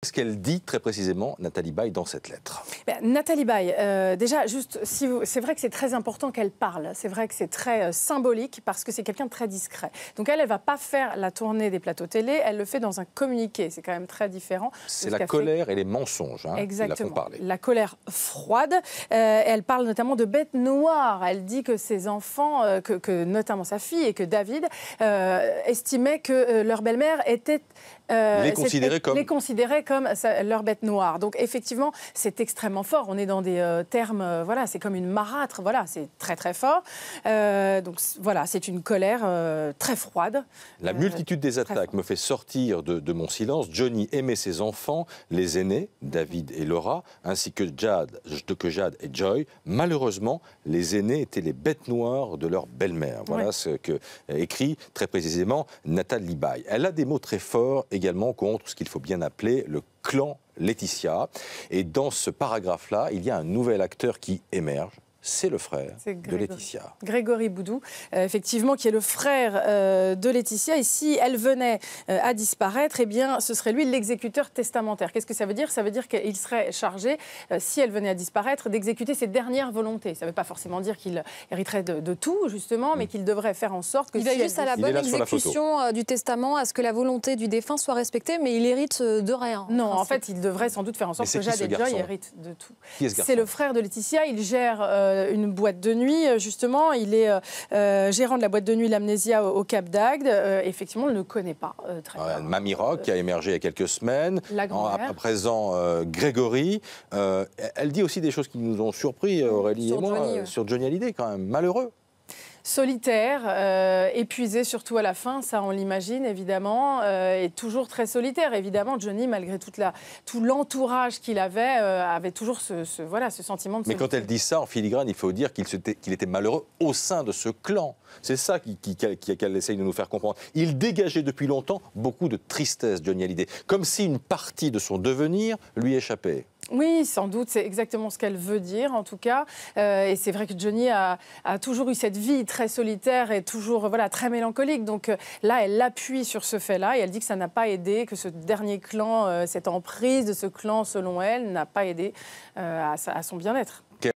Qu'est-ce qu'elle dit très précisément, Nathalie Baye, dans cette lettre Nathalie Baye, euh, déjà, juste, si c'est vrai que c'est très important qu'elle parle. C'est vrai que c'est très euh, symbolique parce que c'est quelqu'un de très discret. Donc elle, elle va pas faire la tournée des plateaux télé. Elle le fait dans un communiqué. C'est quand même très différent. C'est la colère et les mensonges. Hein, Exactement. Qui la, la colère froide. Euh, elle parle notamment de bêtes noires. Elle dit que ses enfants, que, que, notamment sa fille et que David, estimaient que leur belle-mère était euh, les, considérer comme... les considérer comme leur bête noire. Donc effectivement, c'est extrêmement fort. On est dans des euh, termes, euh, voilà, c'est comme une marâtre, voilà, c'est très très fort. donc voilà, c'est une colère très froide. La multitude des attaques me fait sortir de, mon silence. Johnny aimait ses enfants, les aînés, David et Laura, ainsi que Jade, et Joy. Malheureusement, les aînés étaient les bêtes noires de leur belle-mère. Voilà ce que écrit très précisément Nathalie Baye. Elle a des mots très forts également contre ce qu'il faut bien appeler le clan Laetitia. Et dans ce paragraphe-là, il y a un nouvel acteur qui émerge, c'est le frère de Laetitia. Grégory Boudou, euh, effectivement, qui est le frère euh, de Laetitia. Et si elle venait euh, à disparaître, eh bien, ce serait lui l'exécuteur testamentaire. Qu'est-ce que ça veut dire Ça veut dire qu'il serait chargé, si elle venait à disparaître, d'exécuter ses dernières volontés. Ça ne veut pas forcément dire qu'il hériterait de, tout, justement, mais mm. qu'il devrait faire en sorte que... Il va juste à la bonne exécution du testament, à ce que la volonté du défunt soit respectée, mais il hérite de rien. Non, en, fait, il devrait sans doute faire en sorte que Jade Joy hérite de tout. C'est le frère de Laetitia, il gère euh, une boîte de nuit, euh, justement. Il est euh, gérant de la boîte de nuit L'Amnésia au, Cap d'Agde. effectivement, on ne le connaît pas très bien. Mamie Rock, qui a émergé il y a quelques semaines. à présent, Grégory. elle dit aussi des choses qui nous ont surpris, mmh, Aurélie et moi, sur Johnny Hallyday, quand même. Malheureux solitaire, euh, épuisé surtout à la fin, ça on l'imagine évidemment, euh, et toujours très solitaire. Évidemment, Johnny, malgré toute tout l'entourage qu'il avait, euh, avait toujours ce, voilà, ce sentiment de Mais quand elle dit ça, en filigrane, il faut dire qu'il était malheureux au sein de ce clan. C'est ça qu'elle qui, qui, qu'elle essaye de nous faire comprendre. Il dégageait depuis longtemps beaucoup de tristesse, Johnny Hallyday, comme si une partie de son devenir lui échappait. Oui, sans doute, c'est exactement ce qu'elle veut dire en tout cas. Euh, et c'est vrai que Johnny a, toujours eu cette vie très solitaire et toujours voilà, très mélancolique. Donc euh, là, elle l'appuie sur ce fait-là et elle dit que ça n'a pas aidé, que ce dernier clan, euh, cette emprise de ce clan, selon elle, n'a pas aidé à son bien-être.